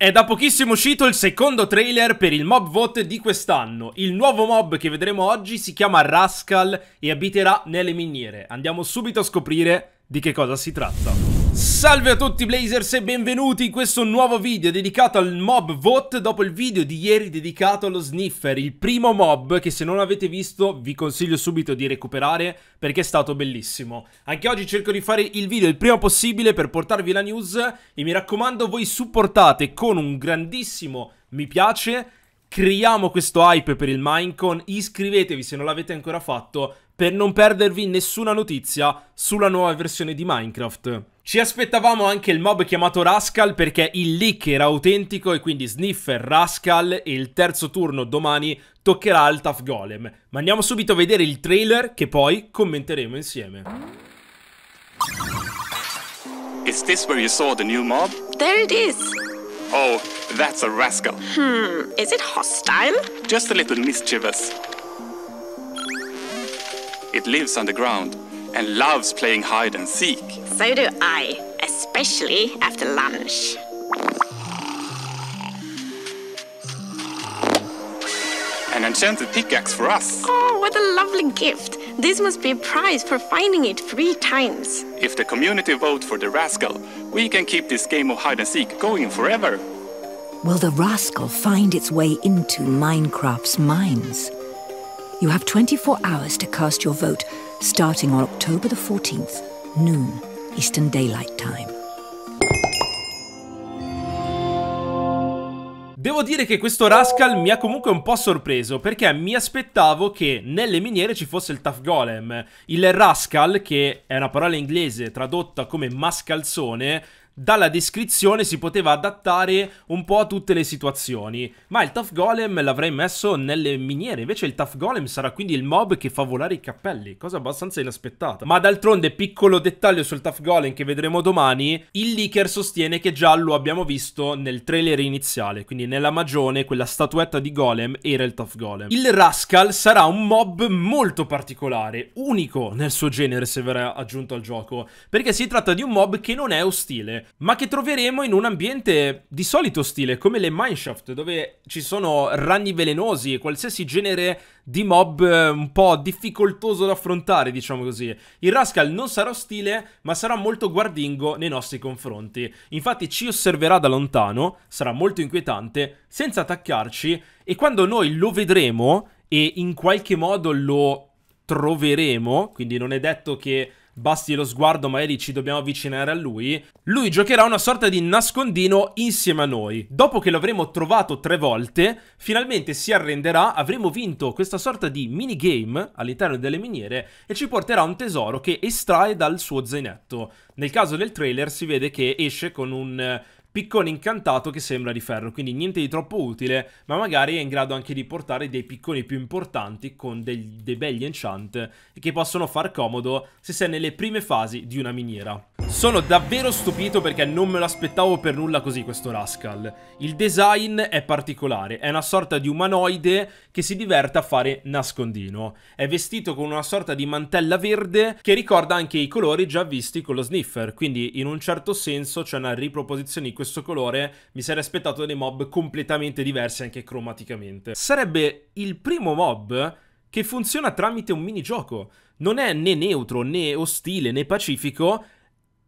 È da pochissimo uscito il secondo trailer per il mob vote di quest'anno. Il nuovo mob che vedremo oggi si chiama Rascal e abiterà nelle miniere. Andiamo subito a scoprire di che cosa si tratta. Salve a tutti Blazers e benvenuti in questo nuovo video dedicato al mob vote dopo il video di ieri dedicato allo sniffer, il primo mob che se non avete visto vi consiglio subito di recuperare perché è stato bellissimo. Anche oggi cerco di fare il video il prima possibile per portarvi la news e mi raccomando voi supportate con un grandissimo mi piace Creiamo questo hype per il Minecon, iscrivetevi se non l'avete ancora fatto per non perdervi nessuna notizia sulla nuova versione di Minecraft. Ci aspettavamo anche il mob chiamato Rascal perché il leak era autentico e quindi Sniffer, Rascal e il terzo turno domani toccherà al Tough Golem. Ma andiamo subito a vedere il trailer che poi commenteremo insieme. Is this where you saw the new mob? There it is. Oh, that's a rascal. Hmm, is it hostile? Just a little mischievous. It lives underground and loves playing hide and seek. So do I, especially after lunch. An enchanted pickaxe for us. Oh, what a lovely gift. This must be a prize for finding it three times. If the community vote for the rascal, we can keep this game of hide and seek going forever. Will the rascal find its way into Minecraft's mines? You have 24 hours to cast your vote, starting on October the 14th, noon, Eastern Daylight Time. Devo dire che questo Rascal mi ha comunque un po' sorpreso perché mi aspettavo che nelle miniere ci fosse il Tough Golem. Il Rascal, che è una parola inglese tradotta come mascalzone, dalla descrizione si poteva adattare un po' a tutte le situazioni. Ma il Tough Golem l'avrei messo nelle miniere, invece il Tough Golem sarà quindi il mob che fa volare i cappelli, cosa abbastanza inaspettata. Ma d'altronde, piccolo dettaglio sul Tough Golem che vedremo domani, il leaker sostiene che già lo abbiamo visto nel trailer iniziale, quindi nella magione quella statuetta di Golem era il Tough Golem. Il Rascal sarà un mob molto particolare, unico nel suo genere se verrà aggiunto al gioco, perché si tratta di un mob che non è ostile ma che troveremo in un ambiente di solito stile, come le mineshaft, dove ci sono ragni velenosi e qualsiasi genere di mob eh, un po' difficoltoso da affrontare, diciamo così. Il Rascal non sarà ostile, ma sarà molto guardingo nei nostri confronti. Infatti ci osserverà da lontano, sarà molto inquietante, senza attaccarci, e quando noi lo vedremo e in qualche modo lo troveremo, quindi non è detto che basti lo sguardo, magari ci dobbiamo avvicinare a lui, lui giocherà una sorta di nascondino insieme a noi. Dopo che l'avremo trovato tre volte, finalmente si arrenderà, avremo vinto questa sorta di minigame all'interno delle miniere e ci porterà un tesoro che estrae dal suo zainetto. Nel caso del trailer si vede che esce con un piccone incantato che sembra di ferro, quindi niente di troppo utile, ma magari è in grado anche di portare dei picconi più importanti con dei, dei belli enchant che possono far comodo se sei nelle prime fasi di una miniera. Sono davvero stupito perché non me lo aspettavo per nulla così questo Rascal. Il design è particolare, è una sorta di umanoide che si diverte a fare nascondino. È vestito con una sorta di mantella verde che ricorda anche i colori già visti con lo sniffer, quindi in un certo senso c'è una riproposizione di questo stesso colore, mi sarei aspettato dei mob completamente diversi anche cromaticamente. Sarebbe il primo mob che funziona tramite un minigioco. Non è né neutro, né ostile, né pacifico,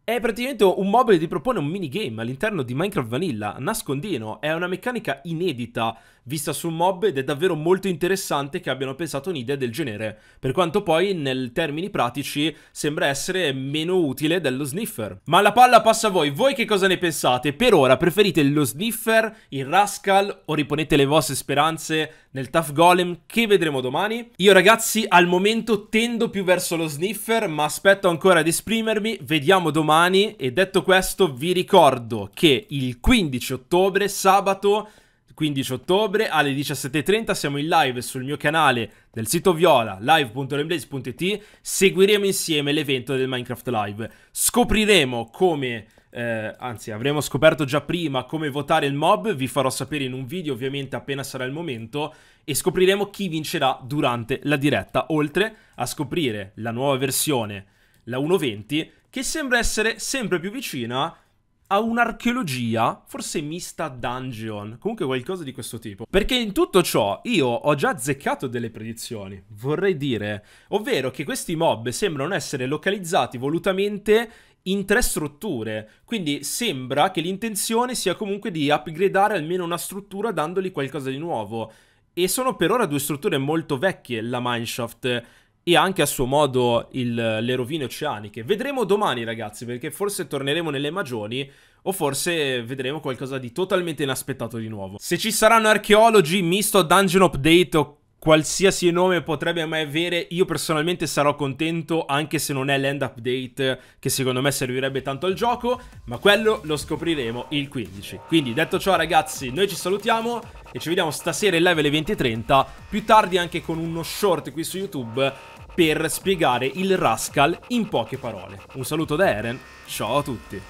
è praticamente un mobile che ti propone un minigame all'interno di Minecraft Vanilla, nascondino, è una meccanica inedita vista su un mob ed è davvero molto interessante che abbiano pensato un'idea del genere, per quanto poi nel termini pratici sembra essere meno utile dello sniffer. Ma la palla passa a voi, voi che cosa ne pensate? Per ora preferite lo sniffer, il rascal o riponete le vostre speranze nel tough golem che vedremo domani? Io ragazzi al momento tendo più verso lo sniffer ma aspetto ancora ad esprimermi, vediamo domani domani e detto questo vi ricordo che il 15 ottobre, sabato 15 ottobre alle 17.30 siamo in live sul mio canale del sito viola live.lemblades.it seguiremo insieme l'evento del Minecraft Live scopriremo come eh, anzi avremo scoperto già prima come votare il mob vi farò sapere in un video ovviamente appena sarà il momento e scopriremo chi vincerà durante la diretta oltre a scoprire la nuova versione la 1.20 che sembra essere sempre più vicina a un'archeologia, forse mista dungeon, comunque qualcosa di questo tipo. Perché in tutto ciò io ho già azzeccato delle predizioni, vorrei dire, ovvero che questi mob sembrano essere localizzati volutamente in tre strutture, quindi sembra che l'intenzione sia comunque di upgradare almeno una struttura dandogli qualcosa di nuovo. E sono per ora due strutture molto vecchie, la mineshaft e anche a suo modo il, le rovine oceaniche. Vedremo domani, ragazzi, perché forse torneremo nelle magioni o forse vedremo qualcosa di totalmente inaspettato di nuovo. Se ci saranno archeologi misto a dungeon update o qualsiasi nome potrebbe mai avere, io personalmente sarò contento anche se non è l'end update che secondo me servirebbe tanto al gioco, ma quello lo scopriremo il 15. Quindi detto ciò ragazzi, noi ci salutiamo e ci vediamo stasera in live alle 20.30, più tardi anche con uno short qui su YouTube per spiegare il Rascal in poche parole. Un saluto da Eren, ciao a tutti!